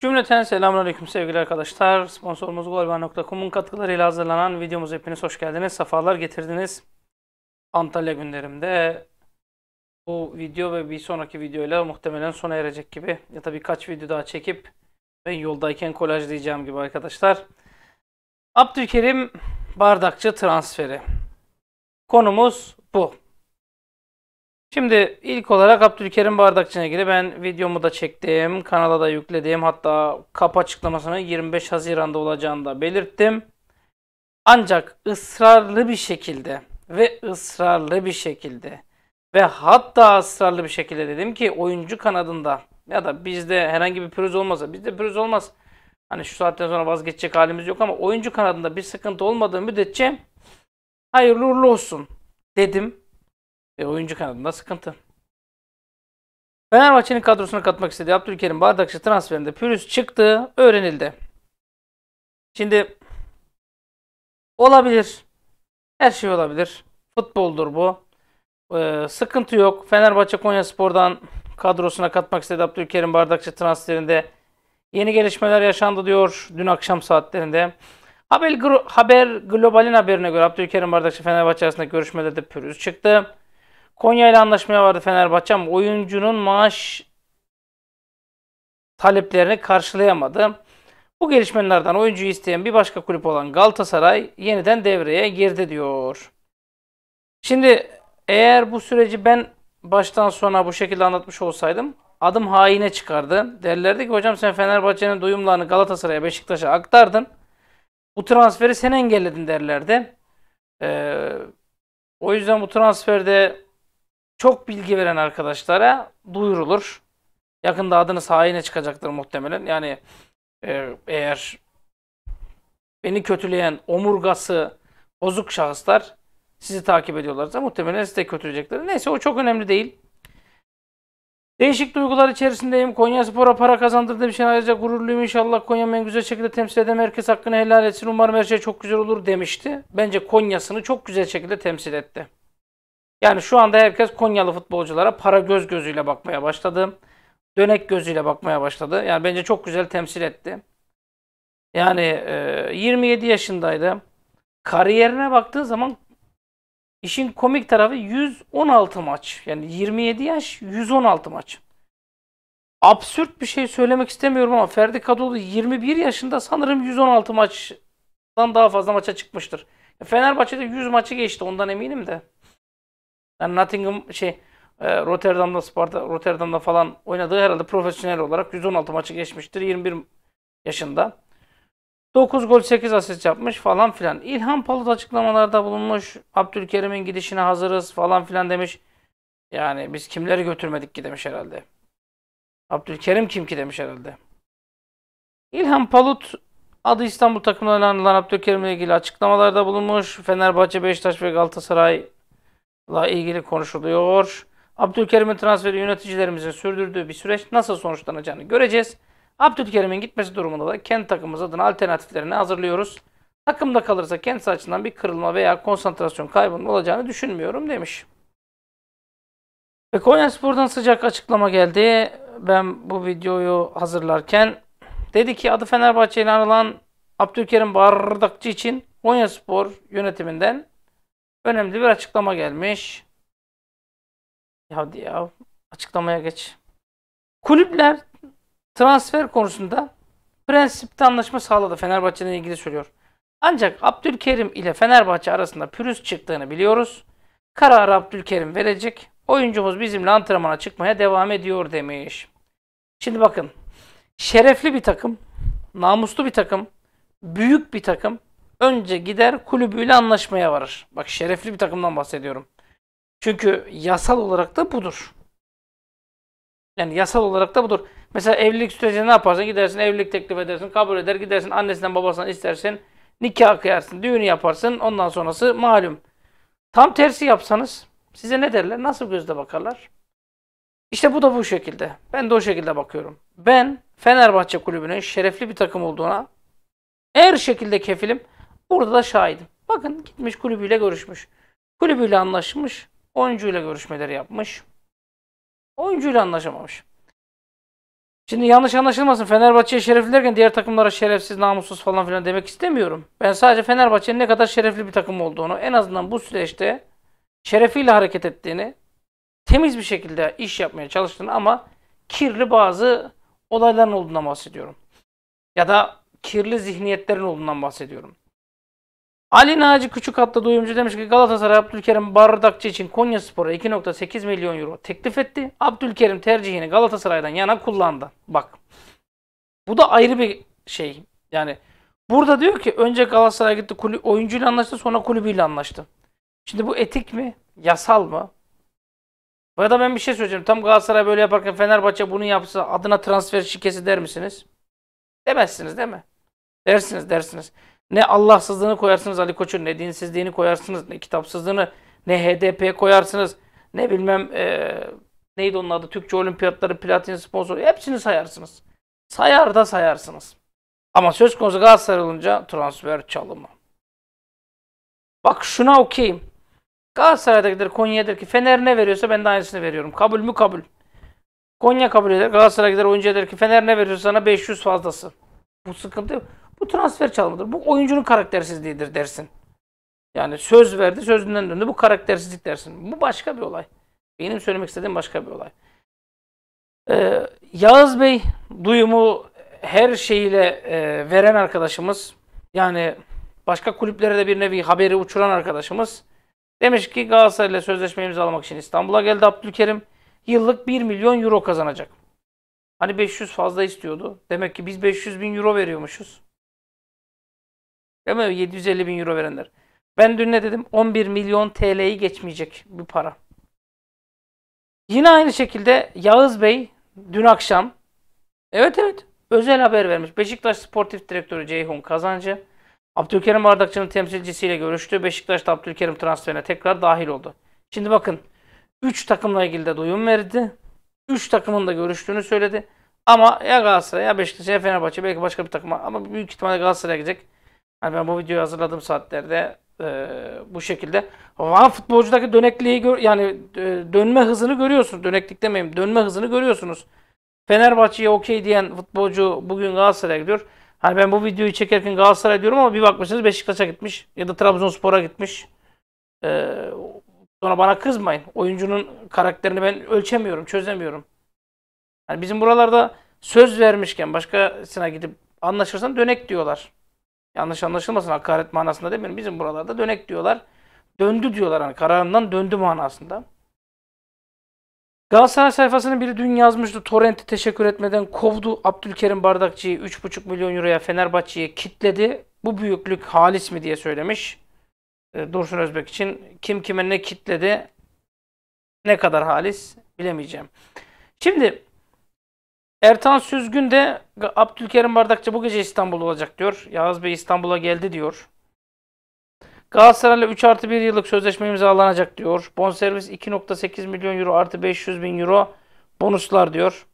Cümleten selamünaleyküm sevgili arkadaşlar. Sponsorumuz golban.com'un katkılarıyla hazırlanan videomuz hepiniz hoş geldiniz. Safalar getirdiniz. Antalya günlerimde bu video ve bir sonraki videoyla muhtemelen sona erecek gibi ya da birkaç video daha çekip ben yoldayken kolaj diyeceğim gibi arkadaşlar. Abdülkerim Bardakçı transferi. Konumuz bu. Şimdi ilk olarak Abdülkerim Bardakçı'na ilgili ben videomu da çektim. Kanala da yükledim. Hatta kap açıklamasını 25 Haziran'da olacağını da belirttim. Ancak ısrarlı bir şekilde ve ısrarlı bir şekilde ve hatta ısrarlı bir şekilde dedim ki oyuncu kanadında ya da bizde herhangi bir pürüz olmazsa bizde pürüz olmaz. Hani şu saatten sonra vazgeçecek halimiz yok ama oyuncu kanadında bir sıkıntı olmadığı müddetçe hayırlı uğurlu olsun dedim. E, oyuncu kanadında sıkıntı. Fenerbahçe'nin kadrosuna katmak istediği Abdülkerim Bardakçı transferinde pürüz çıktı, öğrenildi. Şimdi olabilir. Her şey olabilir. Futboldur bu. Ee, sıkıntı yok. Fenerbahçe Konyaspor'dan kadrosuna katmak istedi Abdülkerim Bardakçı transferinde. Yeni gelişmeler yaşandı diyor dün akşam saatlerinde. Haber, Haber Global'in haberine göre Abdülkerim Bardakçı Fenerbahçe arasındaki görüşmelerde pürüz çıktı. Konya ile anlaşmaya vardı Fenerbahçe ama oyuncunun maaş taleplerini karşılayamadı. Bu gelişmelerden oyuncuyu isteyen bir başka kulüp olan Galatasaray yeniden devreye girdi diyor. Şimdi eğer bu süreci ben baştan sona bu şekilde anlatmış olsaydım adım haine çıkardı. Derlerdi ki hocam sen Fenerbahçe'nin duyumlarını Galatasaray'a Beşiktaş'a aktardın. Bu transferi sen engelledin derlerdi. Ee, o yüzden bu transferde çok bilgi veren arkadaşlara duyurulur. Yakında adını sahine çıkacaktır muhtemelen. Yani e, eğer beni kötüleyen omurgası bozuk şahıslar sizi takip ediyorlarsa muhtemelen size de Neyse o çok önemli değil. Değişik duygular içerisindeyim. Konya Spor'a para kazandırdığım için ayrıca gururluyum. İnşallah Konya'mı en güzel şekilde temsil eden herkes hakkını helal etsin. Umarım her şey çok güzel olur demişti. Bence Konya'sını çok güzel şekilde temsil etti. Yani şu anda herkes Konyalı futbolculara para göz gözüyle bakmaya başladı. Dönek gözüyle bakmaya başladı. Yani bence çok güzel temsil etti. Yani e, 27 yaşındaydı. Kariyerine baktığın zaman işin komik tarafı 116 maç. Yani 27 yaş 116 maç. Absürt bir şey söylemek istemiyorum ama Ferdi Kadıoğlu 21 yaşında sanırım 116 maçtan daha fazla maça çıkmıştır. Fenerbahçe'de 100 maçı geçti ondan eminim de. Yani Nottingham şey e, Rotterdam'da Sparta Rotterdam'da falan oynadığı herhalde profesyonel olarak 116 maçı geçmiştir 21 yaşında. 9 gol 8 asist yapmış falan filan. İlhan Palut açıklamalarda bulunmuş. Abdülkerim'in gidişine hazırız falan filan demiş. Yani biz kimleri götürmedik ki demiş herhalde. Abdülkerim kim ki demiş herhalde. İlhan Palut adı İstanbul takımlarından Abdülkerim ile ilgili açıklamalarda bulunmuş. Fenerbahçe, Beşiktaş ve Galatasaray ile ilgili konuşuluyor. Abdülkerim'in transferi yöneticilerimizin sürdürdüğü bir süreç nasıl sonuçlanacağını göreceğiz. Abdülkerim'in gitmesi durumunda da kendi takımımız adına alternatiflerini hazırlıyoruz. Takımda kalırsa kendisi açısından bir kırılma veya konsantrasyon kaybının olacağını düşünmüyorum demiş. Ve Konyaspor'dan sıcak açıklama geldi. Ben bu videoyu hazırlarken dedi ki adı Fenerbahçe ile anılan Abdülkerim Bardakçı için Konyaspor yönetiminden Önemli bir açıklama gelmiş. Hadi ya açıklamaya geç. Kulüpler transfer konusunda prensipte anlaşma sağladı. Fenerbahçe'nin ilgili söylüyor. Ancak Abdülkerim ile Fenerbahçe arasında pürüz çıktığını biliyoruz. Kararı Abdülkerim verecek. Oyuncumuz bizimle antrenmana çıkmaya devam ediyor demiş. Şimdi bakın. Şerefli bir takım, namuslu bir takım, büyük bir takım Önce gider kulübüyle anlaşmaya varır. Bak şerefli bir takımdan bahsediyorum. Çünkü yasal olarak da budur. Yani yasal olarak da budur. Mesela evlilik sürecinde ne yaparsın? Gidersin evlilik teklif edersin, kabul eder, gidersin annesinden babasından istersin, nikah kıyarsın, düğünü yaparsın. Ondan sonrası malum. Tam tersi yapsanız size ne derler? Nasıl gözle bakarlar? İşte bu da bu şekilde. Ben de o şekilde bakıyorum. Ben Fenerbahçe kulübünün şerefli bir takım olduğuna her şekilde kefilim. Burada da şahidim. Bakın gitmiş kulübüyle görüşmüş. Kulübüyle anlaşmış. Oyuncuyla görüşmeleri yapmış. Oyuncuyla anlaşamamış. Şimdi yanlış anlaşılmasın. Fenerbahçe'ye şerefli derken diğer takımlara şerefsiz, namussuz falan filan demek istemiyorum. Ben sadece Fenerbahçe'nin ne kadar şerefli bir takım olduğunu, en azından bu süreçte şerefiyle hareket ettiğini, temiz bir şekilde iş yapmaya çalıştığını ama kirli bazı olayların olduğundan bahsediyorum. Ya da kirli zihniyetlerin olduğundan bahsediyorum. Ali Naci Küçük hatta duyumcu demiş ki Galatasaray Abdülkerim Bardakçı için Konya Spor'a 2.8 milyon euro teklif etti. Abdülkerim tercihini Galatasaray'dan yana kullandı. Bak bu da ayrı bir şey. Yani burada diyor ki önce Galatasaray gitti kulü oyuncuyla anlaştı sonra kulübüyle anlaştı. Şimdi bu etik mi? Yasal mı? Ya da ben bir şey söyleyeceğim. Tam Galatasaray böyle yaparken Fenerbahçe bunu yapsa adına transfer şikesi der misiniz? Demezsiniz değil mi? Dersiniz dersiniz. Ne Allahsızlığını koyarsınız Ali Koç'un, ne dinsizliğini koyarsınız, ne kitapsızlığını, ne HDP koyarsınız, ne bilmem e, neydi onun adı, Türkçe Olimpiyatları, platin sponsoru, hepsini sayarsınız. Sayar da sayarsınız. Ama söz konusu Galatasaray olunca transfer çalımı. Bak şuna okuyayım. Galatasaray'dakidir, Konya'dadır ki Fener ne veriyorsa ben de aynısını veriyorum. Kabul mü kabul. Konya kabul eder, Galatasaray gider oyuncu eder ki Fener ne veriyorsa sana 500 fazlası. Bu sıkıntı yok. Bu transfer çalımıdır. Bu oyuncunun karaktersizliğidir dersin. Yani söz verdi, sözünden döndü. Bu karaktersizlik dersin. Bu başka bir olay. Benim söylemek istediğim başka bir olay. Ee, Yağız Bey duyumu her şeyiyle e, veren arkadaşımız. Yani başka kulüplere de bir nevi haberi uçuran arkadaşımız. Demiş ki Galatasaray ile sözleşme imzalamak için İstanbul'a geldi Abdülkerim. Yıllık 1 milyon euro kazanacak. Hani 500 fazla istiyordu. Demek ki biz 500 bin euro veriyormuşuz. Değil mi? 750 bin euro verenler. Ben dün ne dedim? 11 milyon TL'yi geçmeyecek bir para. Yine aynı şekilde Yağız Bey dün akşam evet evet özel haber vermiş. Beşiktaş Sportif Direktörü Ceyhun Kazancı Abdülkerim Bardakçı'nın temsilcisiyle görüştü. Beşiktaş da Abdülkerim transferine tekrar dahil oldu. Şimdi bakın 3 takımla ilgili de duyum verdi. 3 takımın da görüştüğünü söyledi. Ama ya Galatasaray ya Beşiktaş ya Fenerbahçe belki başka bir takıma ama büyük ihtimalle Galatasaray'a gidecek. Yani ben bu videoyu hazırladığım saatlerde e, bu şekilde. Ama futbolcudaki dönekliği gör, yani e, dönme hızını görüyorsunuz. Döneklik demeyeyim. Dönme hızını görüyorsunuz. Fenerbahçe'ye okey diyen futbolcu bugün Galatasaray'a gidiyor. Hani ben bu videoyu çekerken Galatasaray diyorum ama bir bakmışsınız Beşiktaş'a gitmiş ya da Trabzonspor'a gitmiş. Ee, sonra bana kızmayın. Oyuncunun karakterini ben ölçemiyorum, çözemiyorum. Yani bizim buralarda söz vermişken başkasına gidip anlaşırsan dönek diyorlar. Yanlış anlaşılmasın hakaret manasında demiyorum. Bizim buralarda dönek diyorlar. Döndü diyorlar hani kararından döndü manasında. Galatasaray sayfasının biri dün yazmıştı. Torrent'i teşekkür etmeden kovdu Abdülkerim Bardakçı'yı 3,5 milyon euroya Fenerbahçe'ye kitledi. Bu büyüklük halis mi diye söylemiş. Ee, Dursun Özbek için kim kime ne kitledi ne kadar halis bilemeyeceğim. Şimdi Ertan Süzgün de Abdülkerim Bardakçı bu gece İstanbul olacak diyor. Yağız Bey İstanbul'a geldi diyor. Galatasaray'la 3 artı 1 yıllık sözleşme imzalanacak diyor. Bonservis 2.8 milyon euro artı 500 bin euro bonuslar diyor.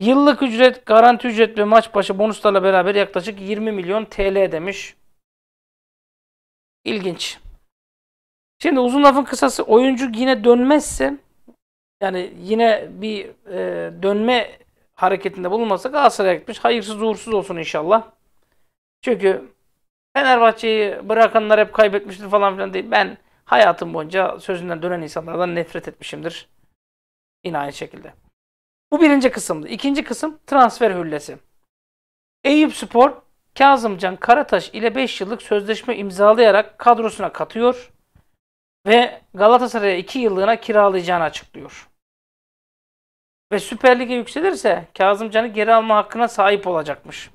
Yıllık ücret, garanti ücret ve maç başı bonuslarla beraber yaklaşık 20 milyon TL demiş. İlginç. Şimdi uzun lafın kısası oyuncu yine dönmezse yani yine bir e, dönme hareketinde bulunmasa Galatasaray'a gitmiş. Hayırsız uğursuz olsun inşallah. Çünkü Fenerbahçe'yi bırakanlar hep kaybetmiştir falan filan değil. Ben hayatım boyunca sözünden dönen insanlardan nefret etmişimdir. Yine aynı şekilde. Bu birinci kısımdı. İkinci kısım transfer hüllesi. Eyüp Spor, Kazımcan Karataş ile 5 yıllık sözleşme imzalayarak kadrosuna katıyor ve Galatasaray'a 2 yıllığına kiralayacağını açıklıyor ve Süper Lig'e yükselirse Kazımcan'ı geri alma hakkına sahip olacakmış.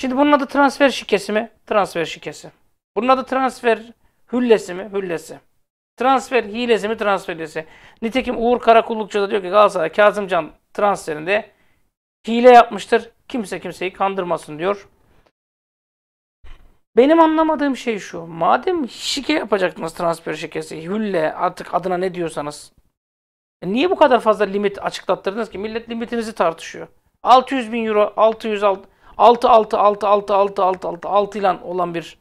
Şimdi bunun adı transfer şikesi mi? Transfer şikesi. Bunun adı transfer hüllesi mi? Hüllesi. Transfer hilesi mi? Transfer hilesi. Nitekim Uğur Karakullukçu da diyor ki Galatasaray Kazımcan transferinde hile yapmıştır. Kimse kimseyi kandırmasın diyor. Benim anlamadığım şey şu. Madem şike yapacaktınız transfer şikesi, hülle artık adına ne diyorsanız e, niye bu kadar fazla limit açıklattırdınız ki? Millet limitinizi tartışıyor. 600 bin euro, 600, 6, 6, 6, 6, 6, 6, 6, 6, 6 ile olan bir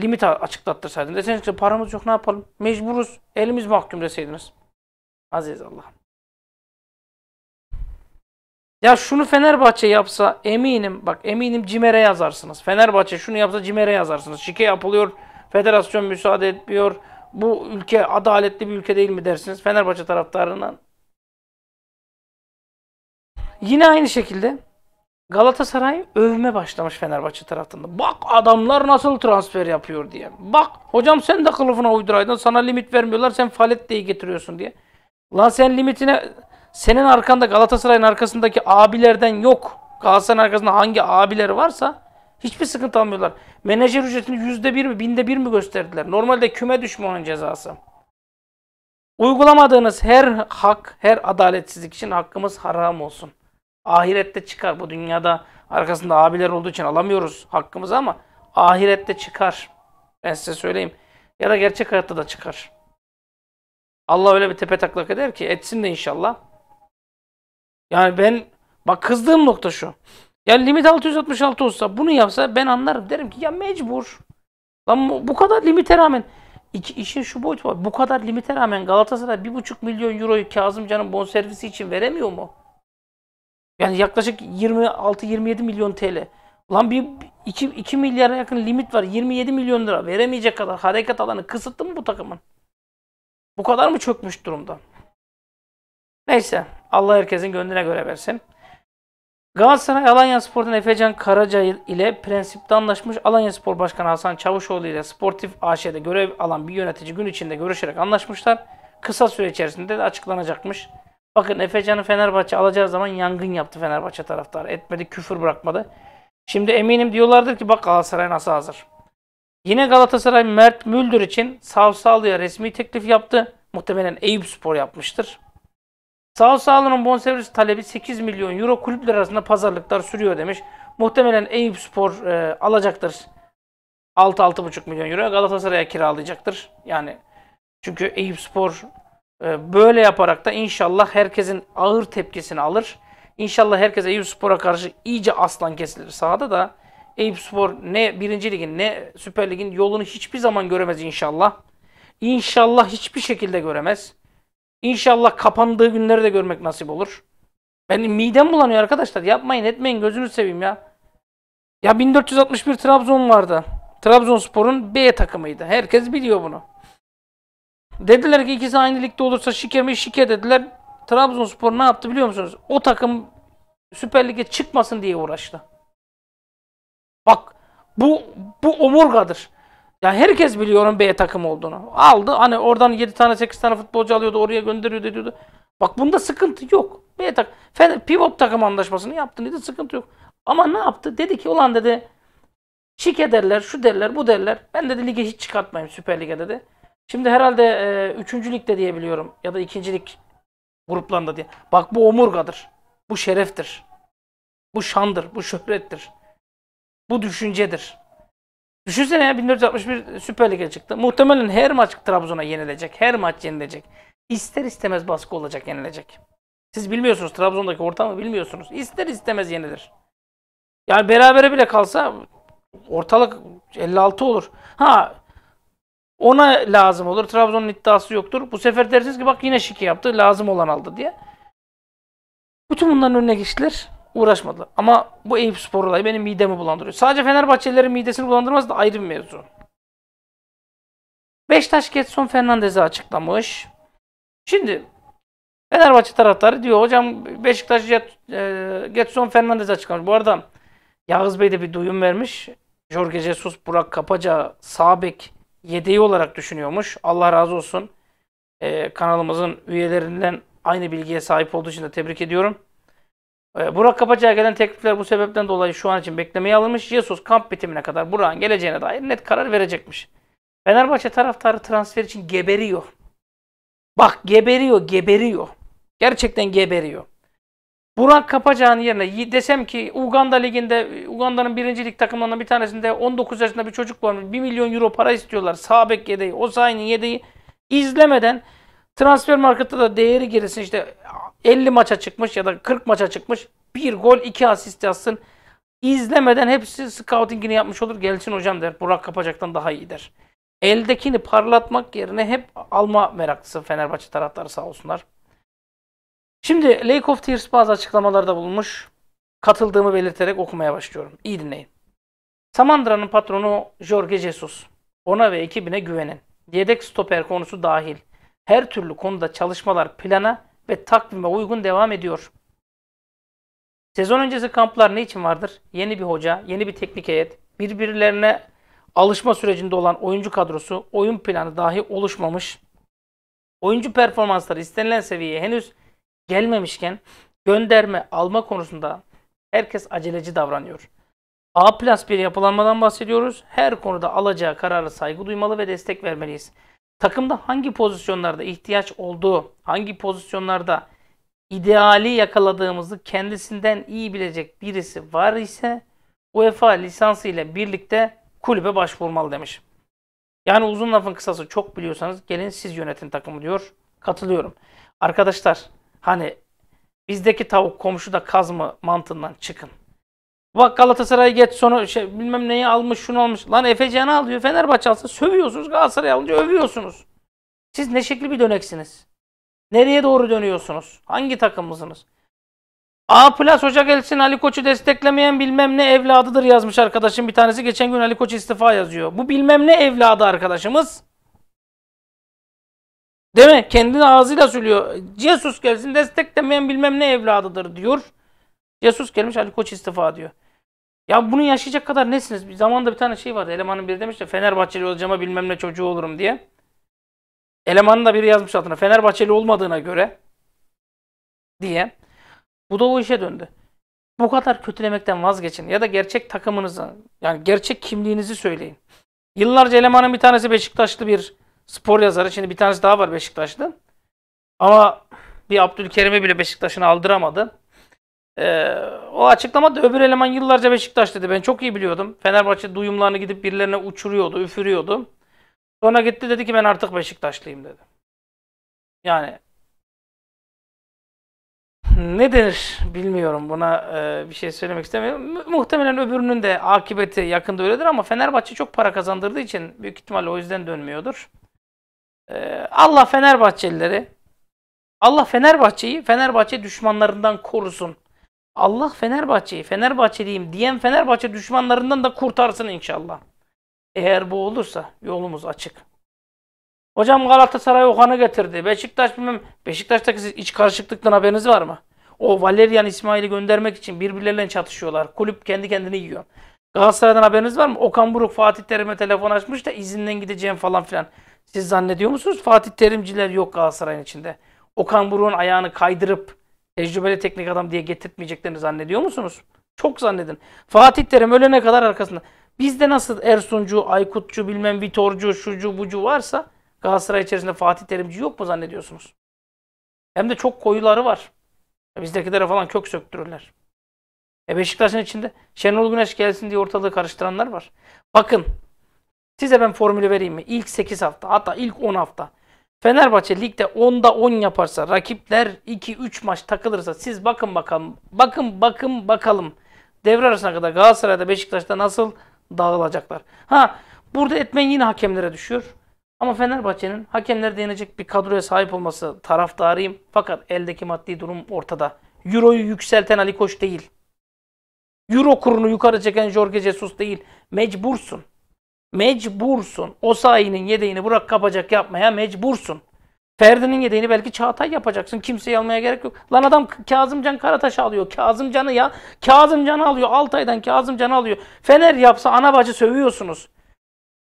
limit açıklattırsaydın. Deseniz ki paramız yok ne yapalım? Mecburuz. Elimiz mahkum deseydiniz. Aziz Allah. Ya şunu Fenerbahçe yapsa eminim bak eminim Cimer'e yazarsınız. Fenerbahçe şunu yapsa Cimer'e yazarsınız. Şike yapılıyor. Federasyon müsaade etmiyor bu ülke adaletli bir ülke değil mi dersiniz Fenerbahçe taraftarından? Yine aynı şekilde Galatasaray övme başlamış Fenerbahçe tarafında. Bak adamlar nasıl transfer yapıyor diye. Bak hocam sen de kılıfına uyduraydın. Sana limit vermiyorlar. Sen Falet Falette'yi getiriyorsun diye. Lan sen limitine senin arkanda Galatasaray'ın arkasındaki abilerden yok. Galatasaray'ın arkasında hangi abiler varsa Hiçbir sıkıntı almıyorlar. Menajer ücretini yüzde bir mi, binde bir mi gösterdiler? Normalde küme düşme onun cezası. Uygulamadığınız her hak, her adaletsizlik için hakkımız haram olsun. Ahirette çıkar. Bu dünyada arkasında abiler olduğu için alamıyoruz hakkımızı ama ahirette çıkar. Ben size söyleyeyim. Ya da gerçek hayatta da çıkar. Allah öyle bir tepe taklak eder ki etsin de inşallah. Yani ben bak kızdığım nokta şu. Ya limit 666 olsa bunu yapsa ben anlarım. Derim ki ya mecbur. Lan bu kadar limite rağmen iki, işin şu boyutu var. Bu kadar limite rağmen Galatasaray 1,5 milyon euroyu Kazımcan'ın bonservisi için veremiyor mu? Yani yaklaşık 26-27 milyon TL. Lan bir 2, 2 milyara yakın limit var. 27 milyon lira veremeyecek kadar hareket alanı kısıttı mı bu takımın? Bu kadar mı çökmüş durumda? Neyse Allah herkesin gönlüne göre versin. Galatasaray Alanya Spor'dan Efecan Karaca ile prensipte anlaşmış Alanya Spor Başkanı Hasan Çavuşoğlu ile Sportif AŞ'de görev alan bir yönetici gün içinde görüşerek anlaşmışlar. Kısa süre içerisinde de açıklanacakmış. Bakın Efecan'ı Fenerbahçe alacağı zaman yangın yaptı Fenerbahçe taraftarı. Etmedi, küfür bırakmadı. Şimdi eminim diyorlardır ki bak Galatasaray nasıl hazır. Yine Galatasaray Mert Müldür için Savsalı'ya resmi teklif yaptı. Muhtemelen Eyüp Spor yapmıştır. Sao Sağlı'nın bonservis talebi 8 milyon euro kulüpler arasında pazarlıklar sürüyor demiş. Muhtemelen Eyüp Spor e, alacaktır. 6-6,5 milyon euro Galatasaray'a kiralayacaktır. Yani çünkü Eyüp Spor e, böyle yaparak da inşallah herkesin ağır tepkisini alır. İnşallah herkes Eyüp Spor'a karşı iyice aslan kesilir sahada da. Eyüp Spor ne 1. Lig'in ne Süper Lig'in yolunu hiçbir zaman göremez inşallah. İnşallah hiçbir şekilde göremez. İnşallah kapandığı günleri de görmek nasip olur. Benim midem bulanıyor arkadaşlar. Yapmayın etmeyin gözünü seveyim ya. Ya 1461 Trabzon vardı. Trabzonspor'un B takımıydı. Herkes biliyor bunu. Dediler ki ikisi aynı ligde olursa şike mi şike dediler. Trabzonspor ne yaptı biliyor musunuz? O takım Süper Lig'e çıkmasın diye uğraştı. Bak bu bu omurgadır. Ya herkes biliyor onun B takım olduğunu. Aldı hani oradan 7 tane 8 tane futbolcu alıyordu oraya gönderiyordu diyordu. Bak bunda sıkıntı yok. B tak pivot takım anlaşmasını yaptı dedi sıkıntı yok. Ama ne yaptı? Dedi ki ulan dedi şike derler, şu derler, bu derler. Ben dedi lige hiç çıkartmayayım Süper Lig'e dedi. Şimdi herhalde e, 3. ligde diye ya da 2. lig gruplarında diye. Bak bu omurgadır. Bu şereftir. Bu şandır, bu şöhrettir. Bu düşüncedir. Düşünsene ya 1461 Süper Lig'e çıktı. Muhtemelen her maç Trabzon'a yenilecek. Her maç yenilecek. İster istemez baskı olacak, yenilecek. Siz bilmiyorsunuz Trabzon'daki ortamı bilmiyorsunuz. İster istemez yenilir. Yani berabere bile kalsa ortalık 56 olur. Ha ona lazım olur. Trabzon'un iddiası yoktur. Bu sefer dersiniz ki bak yine şike yaptı. Lazım olan aldı diye. Bütün bunların önüne geçtiler uğraşmadılar. Ama bu Eyüp Spor olayı benim midemi bulandırıyor. Sadece Fenerbahçelilerin midesini bulandırmaz da ayrı bir mevzu. Beşiktaş Getson Fernandez'i açıklamış. Şimdi Fenerbahçe taraftarı diyor hocam Beşiktaş e, Getson Fernandez açıklamış. Bu arada Yağız Bey de bir duyum vermiş. Jorge Jesus Burak Kapaca Sabek yedeği olarak düşünüyormuş. Allah razı olsun. Ee, kanalımızın üyelerinden aynı bilgiye sahip olduğu için de tebrik ediyorum. Ee, Burak Kapacı'ya gelen teklifler bu sebepten dolayı şu an için beklemeye alınmış. Jesus kamp bitimine kadar Burak'ın geleceğine dair net karar verecekmiş. Fenerbahçe taraftarı transfer için geberiyor. Bak geberiyor, geberiyor. Gerçekten geberiyor. Burak Kapacağ'ın yerine desem ki Uganda Ligi'nde, Uganda'nın birinci lig takımlarından bir tanesinde 19 yaşında bir çocuk var. 1 milyon euro para istiyorlar. Sağ bek yedeği, Osayi'nin yedeği. izlemeden Transfer markette da değeri girsin işte 50 maça çıkmış ya da 40 maça çıkmış. Bir gol, iki asist yazsın. İzlemeden hepsi scoutingini yapmış olur. Gelsin hocam der. Burak Kapacak'tan daha iyi der. Eldekini parlatmak yerine hep alma meraklısı Fenerbahçe taraftarı sağ olsunlar. Şimdi Lake of Tears bazı açıklamalarda bulunmuş. Katıldığımı belirterek okumaya başlıyorum. İyi dinleyin. Samandıra'nın patronu Jorge Jesus. Ona ve ekibine güvenin. Yedek stoper konusu dahil her türlü konuda çalışmalar plana ve takvime uygun devam ediyor. Sezon öncesi kamplar ne için vardır? Yeni bir hoca, yeni bir teknik heyet, birbirlerine alışma sürecinde olan oyuncu kadrosu, oyun planı dahi oluşmamış. Oyuncu performansları istenilen seviyeye henüz gelmemişken gönderme alma konusunda herkes aceleci davranıyor. A plus bir yapılanmadan bahsediyoruz. Her konuda alacağı kararı saygı duymalı ve destek vermeliyiz takımda hangi pozisyonlarda ihtiyaç olduğu, hangi pozisyonlarda ideali yakaladığımızı kendisinden iyi bilecek birisi var ise UEFA lisansı ile birlikte kulübe başvurmalı demiş. Yani uzun lafın kısası çok biliyorsanız gelin siz yönetin takımı diyor. Katılıyorum. Arkadaşlar hani bizdeki tavuk komşuda kaz mı mantığından çıkın. Bak Galatasaray geç sonra şey, bilmem neyi almış şunu almış. Lan Efecan'ı alıyor Fenerbahçe alsa sövüyorsunuz Galatasaray alınca övüyorsunuz. Siz ne şekli bir döneksiniz? Nereye doğru dönüyorsunuz? Hangi takım A Plus Hoca gelsin Ali Koç'u desteklemeyen bilmem ne evladıdır yazmış arkadaşım. Bir tanesi geçen gün Ali Koç istifa yazıyor. Bu bilmem ne evladı arkadaşımız. Değil mi? Kendini ağzıyla söylüyor. Jesus gelsin desteklemeyen bilmem ne evladıdır diyor. Jesus gelmiş Ali Koç istifa diyor. Ya bunu yaşayacak kadar nesiniz? Bir zamanda bir tane şey vardı. Elemanın biri demiş de Fenerbahçeli olacağıma bilmem ne çocuğu olurum diye. Elemanın da biri yazmış altına Fenerbahçeli olmadığına göre diye. Bu da o işe döndü. Bu kadar kötülemekten vazgeçin ya da gerçek takımınızı yani gerçek kimliğinizi söyleyin. Yıllarca elemanın bir tanesi Beşiktaşlı bir spor yazarı. Şimdi bir tanesi daha var Beşiktaşlı. Ama bir Abdülkerim'i bile Beşiktaş'ını aldıramadı. Ee, o açıklamada öbür eleman yıllarca Beşiktaş dedi. Ben çok iyi biliyordum. Fenerbahçe duyumlarını gidip birilerine uçuruyordu, üfürüyordu. Sonra gitti dedi ki ben artık Beşiktaşlıyım dedi. Yani ne denir bilmiyorum buna e, bir şey söylemek istemiyorum. Muhtemelen öbürünün de akıbeti yakında öyledir ama Fenerbahçe çok para kazandırdığı için büyük ihtimalle o yüzden dönmüyordur. E, Allah Fenerbahçelileri, Allah Fenerbahçe'yi Fenerbahçe düşmanlarından korusun. Allah Fenerbahçe'yi, Fenerbahçeliyim diyen Fenerbahçe düşmanlarından da kurtarsın inşallah. Eğer bu olursa yolumuz açık. Hocam Galatasaray Okan'ı getirdi. Beşiktaş bilmem. Beşiktaş'taki siz iç karışıklıktan haberiniz var mı? O Valerian İsmail'i göndermek için birbirleriyle çatışıyorlar. Kulüp kendi kendini yiyor. Galatasaray'dan haberiniz var mı? Okan Buruk Fatih Terim'e telefon açmış da izinden gideceğim falan filan. Siz zannediyor musunuz? Fatih Terimciler yok Galatasaray'ın içinde. Okan Buruk'un ayağını kaydırıp tecrübeli teknik adam diye getirtmeyeceklerini zannediyor musunuz? Çok zannedin. Fatih Terim ölene kadar arkasında. Bizde nasıl Ersuncu, Aykutcu, bilmem Vitorcu, şucu, bucu varsa Galatasaray içerisinde Fatih Terimci yok mu zannediyorsunuz? Hem de çok koyuları var. Bizdekilere falan kök söktürürler. E Beşiktaş'ın içinde Şenol Güneş gelsin diye ortalığı karıştıranlar var. Bakın size ben formülü vereyim mi? İlk 8 hafta hatta ilk 10 hafta Fenerbahçe ligde 10'da 10 yaparsa, rakipler 2-3 maç takılırsa siz bakın bakalım, bakın bakın bakalım. Devre arasına kadar Galatasaray'da Beşiktaş'ta nasıl dağılacaklar. Ha burada etmen yine hakemlere düşüyor. Ama Fenerbahçe'nin hakemlere değinecek bir kadroya sahip olması taraftarıyım. Fakat eldeki maddi durum ortada. Euro'yu yükselten Ali Koç değil. Euro kurunu yukarı çeken Jorge Jesus değil. Mecbursun. Mecbursun. O sayının yedeğini Burak Kapacak yapmaya mecbursun. Ferdi'nin yedeğini belki Çağatay yapacaksın. Kimseyi almaya gerek yok. Lan adam Kazımcan Karataş alıyor. Kazımcan'ı ya. Kazımcan'ı alıyor. Altay'dan Kazımcan'ı alıyor. Fener yapsa ana bacı sövüyorsunuz.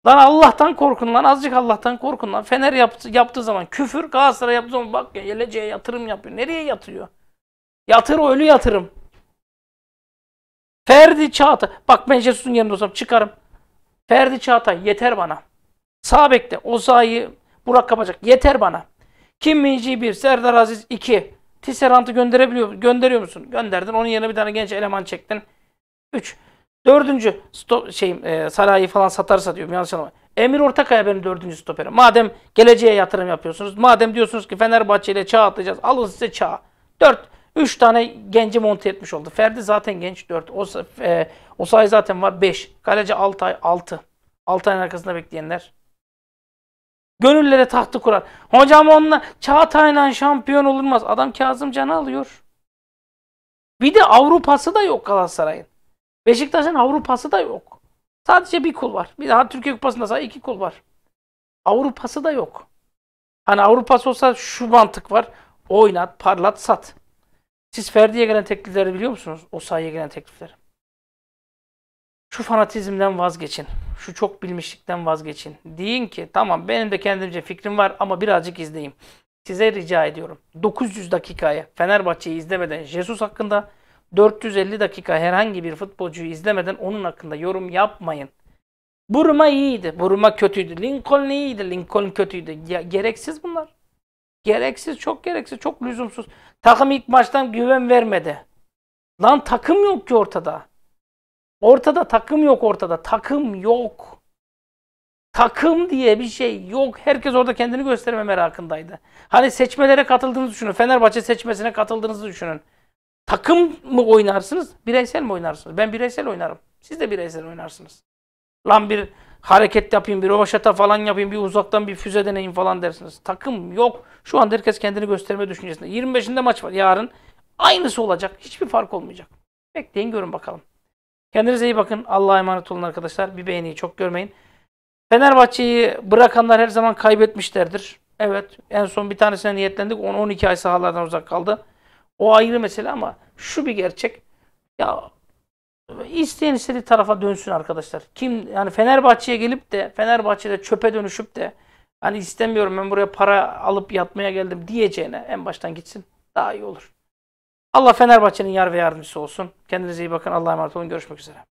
Lan Allah'tan korkun lan. Azıcık Allah'tan korkun lan. Fener yaptı, yaptığı zaman küfür. Galatasaray yaptığı zaman bak ya geleceğe yatırım yapıyor. Nereye yatıyor? Yatır ölü yatırım. Ferdi Çağatay. Bak ben Jesus'un yerinde olsam çıkarım. Ferdi Çağatay yeter bana. Sabekte Ozay'ı Burak Kapacak yeter bana. Kim Minci 1, Serdar Aziz 2. Tisserant'ı gönderebiliyor gönderiyor musun? Gönderdin. Onun yerine bir tane genç eleman çektin. 3. Dördüncü şeyim e, Saray'ı falan satarsa diyorum yanlış anlama. Emir Ortakaya benim dördüncü stoperim. Madem geleceğe yatırım yapıyorsunuz. Madem diyorsunuz ki Fenerbahçe ile çağ atlayacağız. Alın size çağ. 4 3 tane genci monte etmiş oldu. Ferdi zaten genç 4. O, e, Osay zaten var 5. Kaleci Altay 6. Altay'ın arkasında bekleyenler. Gönüllere tahtı kurar. Hocam onunla Çağatay'la şampiyon olunmaz. Adam Kazım Can'ı alıyor. Bir de Avrupası da yok Galatasaray'ın. Beşiktaş'ın Avrupası da yok. Sadece bir kul var. Bir daha Türkiye Kupası'nda sadece iki kul var. Avrupası da yok. Hani Avrupası olsa şu mantık var. Oynat, parlat, sat. Siz Ferdi'ye gelen teklifleri biliyor musunuz? O sahaya gelen teklifleri. Şu fanatizmden vazgeçin. Şu çok bilmişlikten vazgeçin. Deyin ki tamam benim de kendimce fikrim var ama birazcık izleyeyim. Size rica ediyorum. 900 dakikaya Fenerbahçe'yi izlemeden Jesus hakkında 450 dakika herhangi bir futbolcuyu izlemeden onun hakkında yorum yapmayın. Burma iyiydi. Burma kötüydü. Lincoln iyiydi. Lincoln kötüydü. Ya, gereksiz bunlar. Gereksiz, çok gereksiz, çok lüzumsuz. Takım ilk maçtan güven vermedi. Lan takım yok ki ortada. Ortada takım yok ortada. Takım yok. Takım diye bir şey yok. Herkes orada kendini gösterme merakındaydı. Hani seçmelere katıldığınızı düşünün. Fenerbahçe seçmesine katıldığınızı düşünün. Takım mı oynarsınız, bireysel mi oynarsınız? Ben bireysel oynarım. Siz de bireysel oynarsınız. Lan bir hareket yapayım, bir rovaşata falan yapayım, bir uzaktan bir füze deneyim falan dersiniz. Takım yok. Şu anda herkes kendini gösterme düşüncesinde. 25'inde maç var yarın. Aynısı olacak. Hiçbir fark olmayacak. Bekleyin görün bakalım. Kendinize iyi bakın. Allah'a emanet olun arkadaşlar. Bir beğeniyi çok görmeyin. Fenerbahçe'yi bırakanlar her zaman kaybetmişlerdir. Evet en son bir tanesine niyetlendik. 10-12 ay sahalardan uzak kaldı. O ayrı mesele ama şu bir gerçek. Ya İsteyen istediği tarafa dönsün arkadaşlar. Kim yani Fenerbahçe'ye gelip de Fenerbahçe'de çöpe dönüşüp de hani istemiyorum ben buraya para alıp yatmaya geldim diyeceğine en baştan gitsin. Daha iyi olur. Allah Fenerbahçe'nin yar ve yardımcısı olsun. Kendinize iyi bakın. Allah'a emanet olun. Görüşmek üzere.